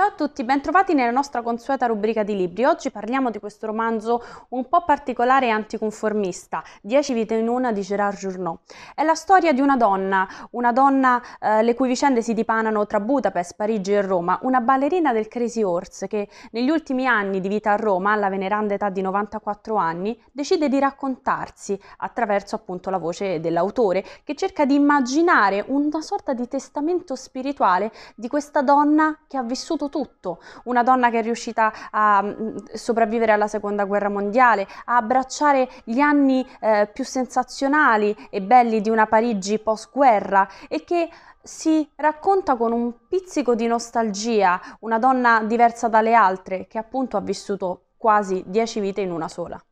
Ciao a tutti, bentrovati nella nostra consueta rubrica di libri. Oggi parliamo di questo romanzo un po' particolare e anticonformista, Dieci vite in una di Gérard Journaud. È la storia di una donna, una donna eh, le cui vicende si dipanano tra Budapest, Parigi e Roma, una ballerina del Crazy Horse che negli ultimi anni di vita a Roma, alla veneranda età di 94 anni, decide di raccontarsi attraverso appunto la voce dell'autore che cerca di immaginare una sorta di testamento spirituale di questa donna che ha vissuto tutto, una donna che è riuscita a mm, sopravvivere alla seconda guerra mondiale, a abbracciare gli anni eh, più sensazionali e belli di una Parigi post-guerra e che si racconta con un pizzico di nostalgia, una donna diversa dalle altre che appunto ha vissuto quasi dieci vite in una sola.